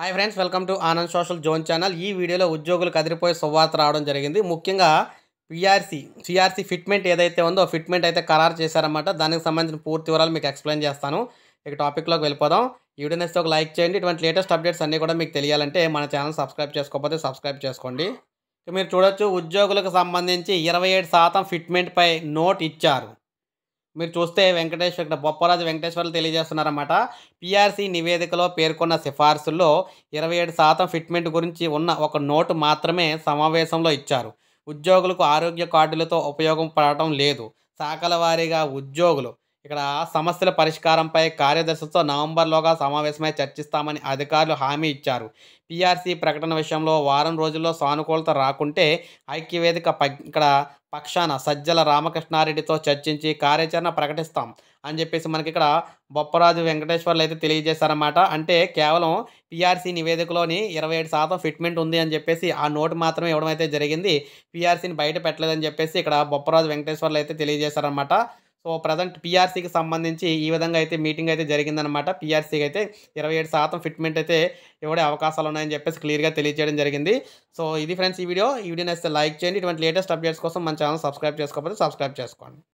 hi friends welcome to Anand social zone channel ఈ వీడియోలో ఉద్యోగులు కదిరిపోయే సువార్త రావడం జరిగింది ముఖ్యంగా పిఆర్సీ సిఆర్సీ ఫిట్మెంట్ ఏదైతే ఉందో ఫిట్మెంట్ అయితే ఖరారు చేశారన్నమాట దానికి సంబంధించిన పూర్తి వివరాలు మీకు ఎక్స్ప్లెయిన్ చేస్తాను ఇక టాపిక్లోకి వెళ్ళిపోదాం ఈ వీడియో నేస్తే ఒక లైక్ చేయండి ఇటువంటి లేటెస్ట్ అప్డేట్స్ అన్నీ కూడా మీకు తెలియాలంటే మన ఛానల్ సబ్స్క్రైబ్ చేసుకోకపోతే సబ్స్క్రైబ్ చేసుకోండి మీరు చూడొచ్చు ఉద్యోగులకు సంబంధించి ఇరవై ఏడు శాతం ఫిట్మెంట్పై నోట్ ఇచ్చారు మీరు చూస్తే వెంకటేశ్వర ఇక్కడ బొప్పరాజు వెంకటేశ్వర్లు తెలియజేస్తున్నారన్నమాట పీఆర్సీ నివేదికలో పేర్కొన్న సిఫార్సుల్లో ఇరవై ఏడు శాతం ఫిట్మెంట్ గురించి ఉన్న ఒక నోటు మాత్రమే సమావేశంలో ఇచ్చారు ఉద్యోగులకు ఆరోగ్య కార్డులతో ఉపయోగం పడటం లేదు శాఖల వారీగా ఉద్యోగులు ఇక్కడ సమస్యల పరిష్కారంపై కార్యదర్శితో నవంబర్లోగా సమావేశమై చర్చిస్తామని అధికారులు హామీ ఇచ్చారు పీఆర్సీ ప్రకటన విషయంలో వారం రోజుల్లో సానుకూలత రాకుంటే ఐక్యవేదిక ఇక్కడ పక్షాన సజ్జల రామకృష్ణారెడ్డితో చర్చించి కార్యాచరణ ప్రకటిస్తాం అని చెప్పేసి మనకి ఇక్కడ బొప్పరాజు వెంకటేశ్వర్లు అయితే తెలియజేశారన్నమాట అంటే కేవలం పీఆర్సీ నివేదికలోని ఇరవై ఏడు శాతం ఫిట్మెంట్ ఉంది అని చెప్పేసి ఆ నోటు మాత్రమే ఇవ్వడం అయితే జరిగింది పీఆర్సీని బయట పెట్టలేదని చెప్పేసి ఇక్కడ బొప్పరాజు వెంకటేశ్వర్లు అయితే తెలియజేశారన్నమాట సో ప్రజెంట్ పీఆర్సీకి సంబంధించి ఈ విధంగా అయితే మీటింగ్ అయితే జరిగిందనమాట పీఆర్సీకి అయితే ఇరవై ఏడు శాతం ఫిట్మెంట్ అయితే ఇవ్వడే అవకాశాలు ఉన్నాయని చెప్పేసి క్లియర్గా తెలియజేయడం జరిగింది సో ఇది ఫ్రెండ్స్ ఈ వీడియో ఈ వీడియో నచ్చితే లైక్ చేయండి ఇటువంటి లేటెస్ట్ అప్డేట్స్ కోసం మన ఛానల్ సబ్స్క్రైబ్ చేసుకోకపోతే సబ్స్క్రైబ్ చేసుకోండి